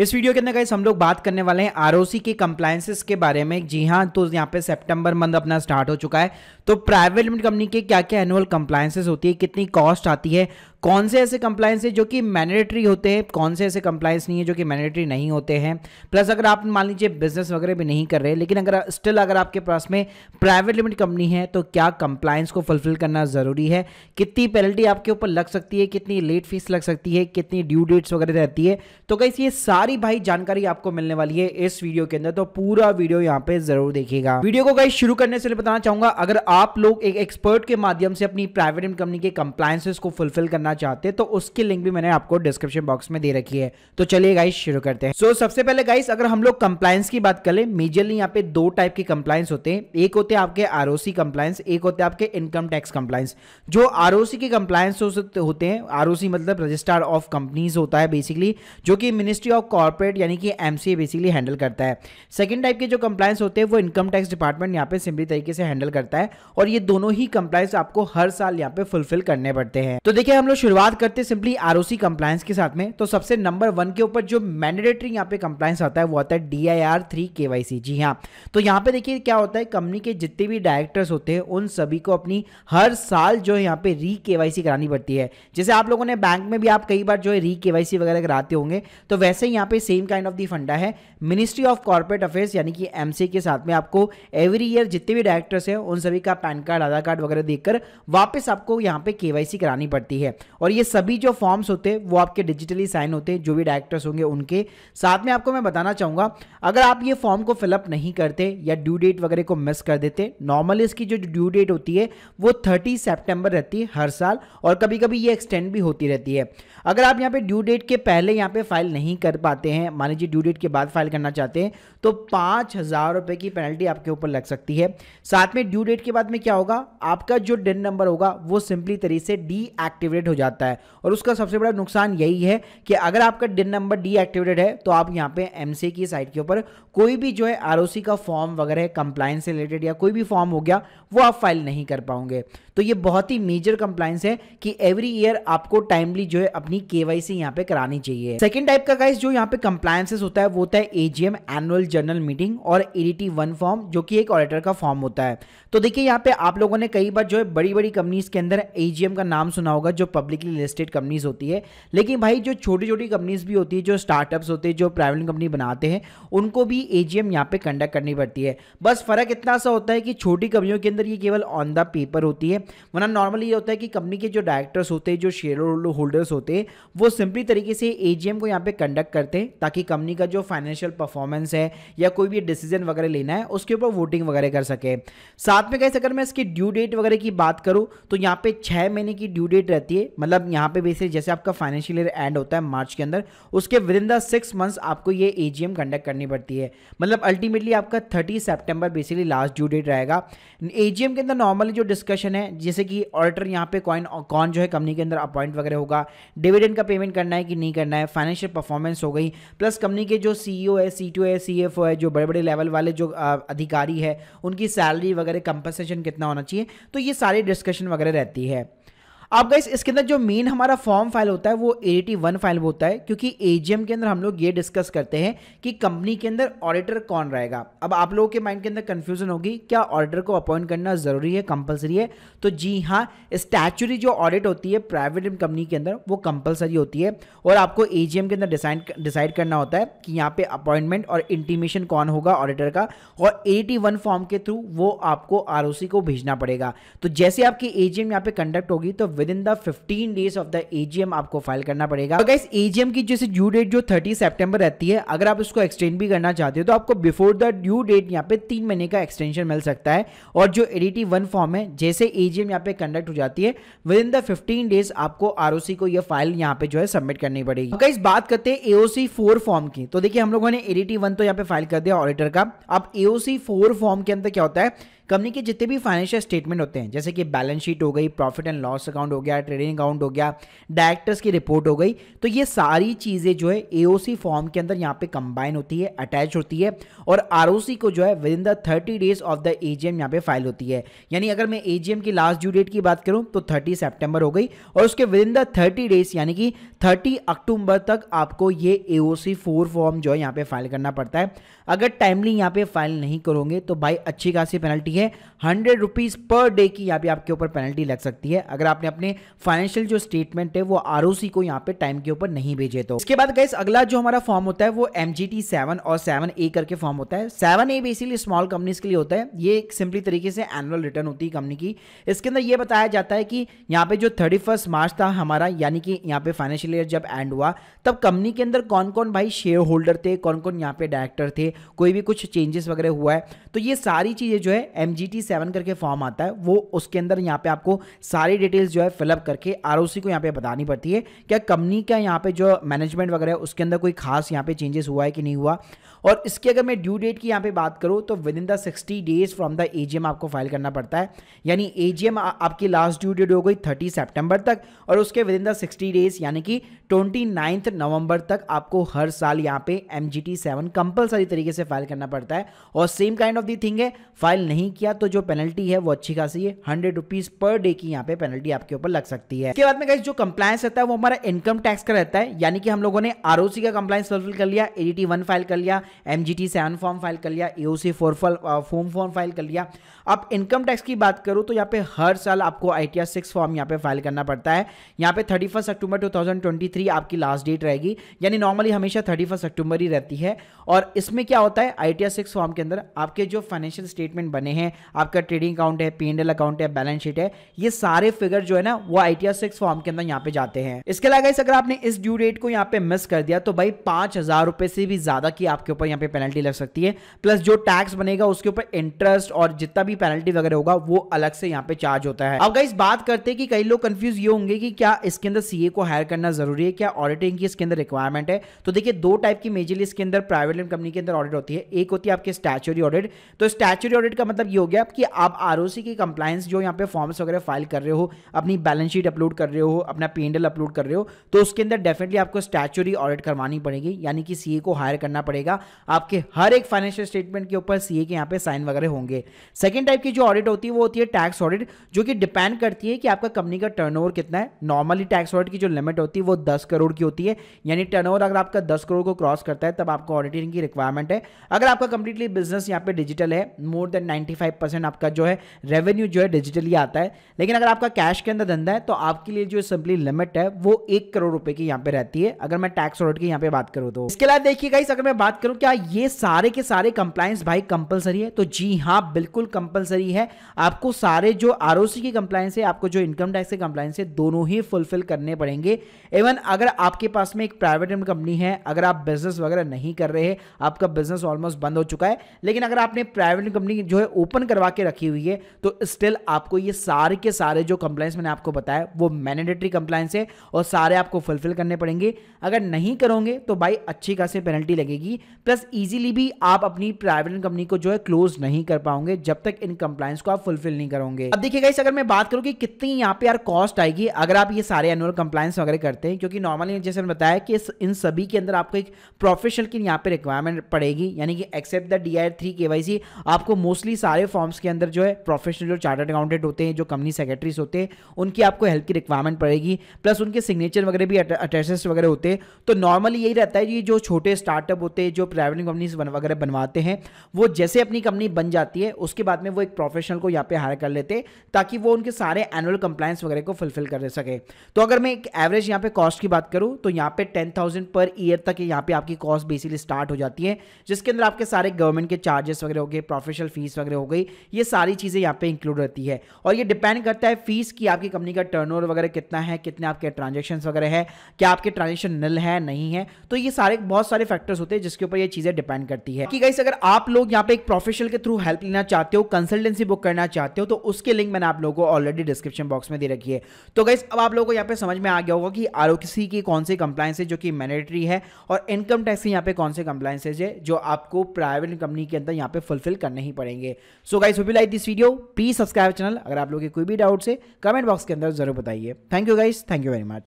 इस वीडियो के अंदर गाइस हम लोग बात करने वाले हैं आरओसी के कंप्लायंसेस के बारे में जी हाँ तो यहाँ पे सितंबर मंथ अपना स्टार्ट हो चुका है तो प्राइवेट लिमिटेड कंपनी के क्या क्या एनुअल कंप्लायंसेस होती है कितनी कॉस्ट आती है कौन से ऐसे कंप्लायंस है जो कि मैंडेटरी होते हैं कौन से ऐसे कंप्लायंस नहीं है जो कि मैंडेटरी नहीं होते हैं प्लस अगर आप मान लीजिए बिजनेस वगैरह भी नहीं कर रहे लेकिन अगर स्टिल अगर आपके पास में प्राइवेट लिमिट कंपनी है तो क्या कंप्लायंस को फुलफिल करना ज़रूरी है कितनी पेनल्टी आपके ऊपर लग सकती है कितनी लेट फीस लग सकती है कितनी ड्यू डेट्स वगैरह रहती है तो कैसे ये सारी भाई जानकारी आपको मिलने वाली है इस वीडियो के अंदर तो पूरा वीडियो यहाँ पे जरूर देखिएगा वीडियो को कहीं शुरू करने से बताना चाहूंगा अगर आप लोग एक एक्सपर्ट के माध्यम से अपनी प्राइवेट लिमिट कंपनी के कंप्लायंसेस को फुलफिल करना करना चाहते हैं तो उसकी लिंक भी मैंने आपको डिस्क्रिप्शन बॉक्स में दे रखी है तो चलिए गाइस शुरू करते हैं सो so, सबसे पहले गाइस अगर हम लोग कंप्लायंस की बात करें मेजरली यहाँ पे दो टाइप के कंप्लायंस होते हैं एक होते हैं आपके आर कंप्लायंस एक होते हैं आपके इनकम टैक्स कंप्लायंस जो आर के कंप्लायंस होते हैं आर मतलब रजिस्ट्रार ऑफ कंपनीज होता है बेसिकली जो कि मिनिस्ट्री ऑफ कॉर्पोरेट यानी कि एम बेसिकली हैंडल करता है सेकेंड टाइप के जो कंप्लायंस होते हैं वो इनकम टैक्स डिपार्टमेंट यहाँ पे सिंपली तरीके से हैंडल करता है और ये दोनों ही कंप्लायंस आपको हर साल यहाँ पे फुलफिल करने पड़ते हैं तो देखिए हम लोग शुरुआत करते हैं सिंपली आर कंप्लायंस के साथ में तो सबसे नंबर वन के ऊपर जो मैंडेटरी यहाँ पे कंप्लायंस आता है वो आता है D I R three K Y C जी हाँ तो यहाँ पे देखिए क्या होता है कंपनी के जितने भी डायरेक्टर्स होते हैं उन सभी को अपनी हर साल जो है यहाँ पे री के वाई सी करानी पड़ती है जैसे आप लोगों ने बैंक में भी आप कई बार जो है री के वाई सी वगैरह कराते होंगे तो वैसे ही यहाँ पे सेम काइंड ऑफ दी फंडा है मिनिस्ट्री ऑफ कॉर्पोरेट अफेयर्स यानी कि एम के साथ में आपको एवरी ईयर जितने भी डायरेक्टर्स हैं उन सभी का पैन कार्ड आधार कार्ड वगैरह देखकर वापस आपको यहाँ पे के करानी पड़ती है और ये सभी जो फॉर्म्स होते हैं वो आपके डिजिटली साइन होते हैं जो भी डायरेक्टर्स होंगे उनके साथ में आपको मैं बताना चाहूँगा अगर आप ये फॉर्म को फिलअप नहीं करते या ड्यू डेट वगैरह को मिस कर देते नॉर्मली इसकी जो ड्यू डेट होती है वो थर्टी सेप्टेम्बर रहती है हर साल और कभी कभी ये एक्सटेंड भी होती रहती है अगर आप यहाँ पे ड्यू डेट के पहले यहाँ पे फाइल नहीं कर पाते हैं मान लीजिए ड्यू डेट के बाद फाइल करना चाहते हैं तो पाँच हज़ार रुपए की पेनल्टी आपके ऊपर लग सकती है साथ में ड्यू डेट के बाद में क्या होगा आपका जो डिन नंबर होगा वो सिंपली तरीके से डीएक्टिवेट हो जाए जाता है और उसका सबसे बड़ा नुकसान यही है कि अगर आपका डिन नंबर डीएक्टिवेटेड है तो आप यहाँ पे एम की साइट के ऊपर कोई भी जो है आर का फॉर्म वगैरह कंप्लाइंस रिलेटेड या कोई भी फॉर्म हो गया वो आप फाइल नहीं कर पाओगे तो ये बहुत ही मेजर कंप्लाइंस है कि एवरी ईयर आपको टाइमली जो है अपनी केवाईसी यहाँ पे करानी चाहिए सेकंड टाइप का गाइस जो यहाँ पे कंप्लायंसेस होता है वो होता है एजीएम एनुअल जनरल मीटिंग और एडीटी वन फॉर्म जो कि एक ऑडिटर का फॉर्म होता है तो देखिए यहाँ पे आप लोगों ने कई बार जो है बड़ी बड़ी कंपनीज के अंदर एजीएम का नाम सुना होगा जो पब्लिकली लिस्टेड कंपनीज होती है लेकिन भाई जो छोटी छोटी कंपनीज भी होती है जो स्टार्टअप्स होते हैं जो प्राइवेट कंपनी बनाते हैं उनको भी एजीएम यहाँ पे कंडक्ट करनी पड़ती है बस फर्क इतना सा होता है कि छोटी कंपनियों के अंदर ये केवल ऑन द पेपर होती है वरना नॉर्मली ये होता है कि कंपनी के जो डायरेक्टर्स होते हैं जो शेयर होल्डर्स होते हैं वो सिंपली तरीके से एजीएम को यहाँ पे कंडक्ट करते हैं ताकि कंपनी का जो फाइनेंशियल परफॉर्मेंस है या कोई भी डिसीजन वगैरह लेना है उसके ऊपर वोटिंग वगैरह कर सके साथ में कैसे अगर मैं इसकी ड्यू डेट वगैरह की बात करूँ तो यहाँ पे छः महीने की ड्यू डेट रहती है मतलब यहाँ पे बेसिक जैसे आपका फाइनेंशियल ईयर एंड होता है मार्च के अंदर उसके within the six months आपको ये एजीएम कंडक्ट करनी पड़ती है मतलब अल्टीमेटली आपका thirty September basically last due date रहेगा एजीएम के अंदर नॉर्मली जो डिस्कशन है जैसे कि ऑडिटर यहाँ पे कॉइन कौन जो है कंपनी के अंदर अपॉइंट वगैरह होगा डिविडेंड का पेमेंट करना है कि नहीं करना है फाइनेंशियल परफॉर्मेंस हो गई प्लस कंपनी के जो सीईओ है सी है सी है जो बड़े बड़े लेवल वाले जो अधिकारी है उनकी सैलरी वगैरह कंपनसेशन कितना होना चाहिए तो ये सारी डिस्कशन वगैरह रहती है अब गाइस इसके अंदर जो मेन हमारा फॉर्म फाइल होता है वो एटी वन फाइल होता है क्योंकि एजीएम के अंदर हम लोग ये डिस्कस करते हैं कि कंपनी के अंदर ऑडिटर कौन रहेगा अब आप लोगों के माइंड के अंदर कंफ्यूजन होगी क्या ऑडिटर को अपॉइंट करना जरूरी है कंपलसरी है तो जी हाँ स्टैचुरी जो ऑडिट होती है प्राइवेट कंपनी के अंदर वो कंपलसरी होती है और आपको एजीएम के अंदर डिसाइड करना होता है कि यहाँ पे अपॉइंटमेंट और इंटीमेशन कौन होगा ऑडिटर का और एटी फॉर्म के थ्रू वो आपको आर को भेजना पड़ेगा तो जैसे आपकी एजीएम यहाँ पे कंडक्ट होगी तो within the fifteen days of the AGM आपको फाइल करना पड़ेगा अगर इस एजीएम की जैसे ड्यू डेट जो थर्टी सेप्टेम्बर रहती है अगर आप उसको एक्सटेंड भी करना चाहते हो तो आपको बिफोर द ड्यू डेट यहाँ पे तीन महीने का एक्सटेंशन मिल सकता है और जो एडीटी वन फॉर्म है जैसे एजीएम यहाँ पे कंडक्ट हो जाती है within the fifteen days आपको आरओसी को यह फाइल यहाँ पे जो है सबमिट करनी पड़ेगी अगर तो इस बात करते हैं एओसी फोर फॉर्म की तो देखिए हम लोगों ने एडीटी वन तो यहाँ पे फाइल कर दिया ऑडिटर का अब एओसी फोर फॉर्म के अंदर क्या होता है कंपनी के जितने भी फाइनेंशियल स्टेटमेंट होते हैं जैसे कि बैलेंस शीट हो गई प्रॉफिट एंड लॉस अकाउंट हो गया ट्रेडिंग अकाउंट हो गया डायरेक्टर्स की रिपोर्ट हो गई तो ये सारी चीज़ें जो है ए फॉर्म के अंदर यहाँ पे कंबाइन होती है अटैच होती है और आर को जो है within the thirty days of the A G यहाँ पे फाइल होती है यानी अगर मैं ए की लास्ट ड्यू डेट की बात करूँ तो थर्टी सेप्टेम्बर हो गई और उसके within the thirty days यानी कि थर्टी अक्टूबर तक आपको ये ए ओ सी फोर फॉर्म जो है यहाँ पे फाइल करना पड़ता है अगर टाइमली यहाँ पे फाइल नहीं करोगे तो भाई अच्छी खासी पेनल्टी सकती है हंड्रेड रुपीज़ पर डे की यहाँ पे आपके ऊपर पेनल्टी लग सकती है अगर आपने अपने फाइनेंशियल जो स्टेटमेंट है वो आर को यहाँ पे टाइम के ऊपर नहीं भेजे तो इसके बाद गैस अगला जो हमारा फॉर्म होता है वो एम जी और सेवन ए करके फॉर्म होता है seven A basically small companies के लिए होता है ये एक सिंपली तरीके से एनुअल रिटर्न होती है कंपनी की इसके अंदर ये बताया जाता है कि यहाँ पे जो थर्टी मार्च था हमारा यानी कि यहाँ पे फाइनेंशियल ईयर जब एंड हुआ तब कंपनी के अंदर कौन कौन भाई शेयर होल्डर थे कौन कौन यहाँ पे डायरेक्टर थे कोई भी कुछ चेंजेस वगैरह हुआ है तो ये सारी चीज़ें जो है एम जी टी सेवन करके फॉर्म आता है वो उसके अंदर यहाँ पे आपको सारी डिटेल्स जो है फिलअप करके आर को यहाँ पे बतानी पड़ती है क्या कंपनी का यहाँ पे जो मैनेजमेंट वगैरह है उसके अंदर कोई खास यहाँ पे चेंजेस हुआ है कि नहीं हुआ और इसकी अगर मैं ड्यू डेट की यहाँ पे बात करूँ तो within the sixty days from the A आपको फाइल करना पड़ता है यानी ए आपकी लास्ट ड्यू डेट हो गई थर्टी सेप्टेम्बर तक और उसके within the sixty days यानी कि ट्वेंटी नाइन्थ नवंबर तक आपको हर साल यहाँ पे M G T seven compulsory तरीके से फाइल करना पड़ता है और same kind of the thing है फाइल नहीं नहीं किया तो जो पेनल्टी है वो अच्छी खासी है हंड्रेड रुपीज पर डे की यहाँ पे पेनल्टी आपके ऊपर लग सकती है बाद में जो कंप्लायंस रहता है वो हमारा इनकम टैक्स का रहता है यानी कि हम लोगों ने आरओसी का कंप्लायंस फुलफिल कर लिया एडीटी वन फाइल कर लिया एमजीटी सेवन फॉर्म फाइल कर लिया AOC four form form file कर लिया अब इनकम टैक्स की बात करूं तो यहाँ पे हर साल आपको आई टी सिक्स फॉर्म यहाँ पे फाइल करना पड़ता है यहाँ पे thirty first October two thousand twenty three आपकी लास्ट डेट रहेगी यानी नॉर्मली हमेशा थर्टी फर्स्ट अक्टूबर ही रहती है और इसमें क्या होता है आई टी सिक्स फॉर्म के अंदर आपके जो फाइनेंशियल स्टेटमेंट बने हैं है आपका ट्रेडिंग अकाउंट है पी एंडल अकाउंट है बैलेंस शीट है ये सारे फिगर जो है ना वो I T R six form के अंदर यहाँ पे जाते हैं इसके अलावा इस अगर आपने इस ड्यू डेट को यहाँ पे मिस कर दिया तो भाई पांच हजार रुपए से भी ज्यादा की आपके ऊपर यहाँ पे पेनल्टी लग सकती है प्लस जो टैक्स बनेगा उसके ऊपर इंटरेस्ट और जितना भी पेनल्टी वगैरह होगा वो अलग से यहाँ पे चार्ज होता है अब गाइस बात करते हैं कि कई लोग कंफ्यूज ये होंगे कि क्या इसके अंदर सीए को हायर करना जरूरी है क्या ऑडिटिंग की इसके अंदर रिक्वायरमेंट है तो देखिए दो टाइप की मेजरली इसके अंदर प्राइवेट कंपनी के अंदर ऑडिट होती है एक होती है आपके स्टैचुरी ऑडिट तो स्टैचुरी ऑडिट का मतलब ये हो गया कि आप आर ओ सी की कंप्लायंस जो यहाँ पे फॉर्म्स वगैरह फाइल कर रहे हो अपनी बैलेंस शीट अपलोड कर रहे हो अपना पी एंडल अपलोड कर रहे हो तो उसके अंदर डेफिनेटली आपको स्टैचुरी ऑडिट करवानी पड़ेगी यानी कि सी ए को हायर करना पड़ेगा आपके हर एक फाइनेंशियल स्टेटमेंट के ऊपर सी ए के यहाँ पे साइन वगैरह होंगे सेकेंड टाइप की जो ऑडिट होती है वो होती है टैक्स ऑडिट जो कि डिपेंड करती है कि आपका कंपनी का टर्नओवर कितना है नॉर्मली टैक्स ऑडिट की जो लिमिट होती है वो दस करोड़ की होती है यानी टर्नओवर अगर आपका दस करोड़ को क्रॉस करता है तब आपको ऑडिटिंग की रिक्वायरमेंट है अगर आपका कंप्लीटली बिजनेस यहाँ पे डिजिटल है more than ninety five percent आपका जो है रेवेन्यू जो है डिजिटली आता है लेकिन अगर आपका कैश के अंदर धंधा है तो आपके लिए जो सिंपली लिमिट है वो एक करोड़ रुपए की यहाँ पे रहती है अगर मैं टैक्स ऑडिट की यहाँ पे बात करूँ तो इसके अलावा देखिए गाइस अगर मैं बात करूँ क्या ये सारे के सारे कंप्लाइंस भाई कंपलसरी है तो जी हाँ बिल्कुल कंपलसरी है आपको सारे जो आर की कंप्लाइंस है आपको जो इनकम टैक्स के कंप्लाइंस है दोनों ही फुलफिल करने पड़ेंगे इवन अगर आपके पास में एक प्राइवेट कंपनी है अगर आप बिजनेस वगैरह नहीं कर रहे हैं आपका बिजनेस ऑलमोस्ट बंद हो चुका है लेकिन अगर आपने प्राइवेट कंपनी जो है ओपन ओपन करवा के रखी हुई है तो स्टिल आपको ये सारे के सारे जो कंप्लाइंस मैंने आपको बताया वो मैनेडेटरी कंप्लाइंस है और सारे आपको फुलफिल करने पड़ेंगे अगर नहीं करोगे तो भाई अच्छी खासी पेनल्टी लगेगी प्लस ईजिली भी आप अपनी प्राइवेट कंपनी को जो है क्लोज नहीं कर पाओगे जब तक इन कंप्लाइंस को आप फुलफिल नहीं करोगे अब देखिए अगर मैं बात करूँ कि कितनी यहाँ पे यार कॉस्ट आएगी अगर आप ये सारे एनुअल कंप्लाइंस वगैरह करते हैं क्योंकि नॉर्मली जैसे मैंने बताया कि इन सभी के अंदर आपको एक प्रोफेशनल की यहाँ पे रिक्वायरमेंट पड़ेगी यानी कि except the D I three के आपको मोस्टली सारे बड़े फॉर्म्स के अंदर जो है प्रोफेशनल जो चार्टर्ड अकाउंटेंट होते हैं जो कंपनी सेक्रेटरीज होते हैं उनकी आपको हेल्प की रिक्वायरमेंट पड़ेगी प्लस उनके सिग्नेचर वगैरह भी अटैचेस वगैरह होते हैं तो नॉर्मली यही रहता है कि जो छोटे स्टार्टअप होते हैं जो प्राइवेट कंपनीज वगैरह बनवाते हैं वो जैसे अपनी कंपनी बन जाती है उसके बाद में वो एक प्रोफेशनल को यहाँ पे हायर कर लेते ताकि वो उनके सारे एनुअल कंप्लायंस वगैरह को फुलफिल कर सके तो अगर मैं एक एवरेज यहाँ पे कॉस्ट की बात करूँ तो यहाँ पे टेन थाउजेंड पर ईयर तक यहाँ पे आपकी कॉस्ट बेसिकली स्टार्ट हो जाती है जिसके अंदर आपके सारे गवर्नमेंट के चार्जेस वगैरह हो गए प्रोफेशनल फीस वगैरह हो गई ये सारी चीज़ें यहाँ पे इंक्लूड रहती है और ये डिपेंड करता है फीस की आपकी कंपनी का टर्न वगैरह कितना है कितने आपके ट्रांजेक्शन वगैरह है क्या आपके ट्रांजेक्शन नल है नहीं है तो ये सारे बहुत सारे फैक्टर्स होते हैं जिसके ऊपर ये चीज़ें डिपेंड करती है कि गाइस अगर आप लोग यहाँ पे एक प्रोफेशनल के थ्रू हेल्प लेना चाहते हो कंसल्टेंसी बुक करना चाहते हो तो उसके लिंक मैंने आप लोगों को ऑलरेडी डिस्क्रिप्शन बॉक्स में दे रखी है तो गाइस अब आप लोगों को यहाँ पे समझ में आ गया होगा कि आर की कौन सी कंप्लायंस है जो कि मैनेटरी है और इनकम टैक्स की यहाँ पे कौन से कंप्लाइंसेज है जो आपको प्राइवेट कंपनी के अंदर यहाँ पे फुलफिल करने ही पड़ेंगे so guys hope you like this video please subscribe channel अगर आप लोगों के कोई भी डाउट से कमेंट बॉक्स के अंदर जरूर बताइए thank you guys thank you very much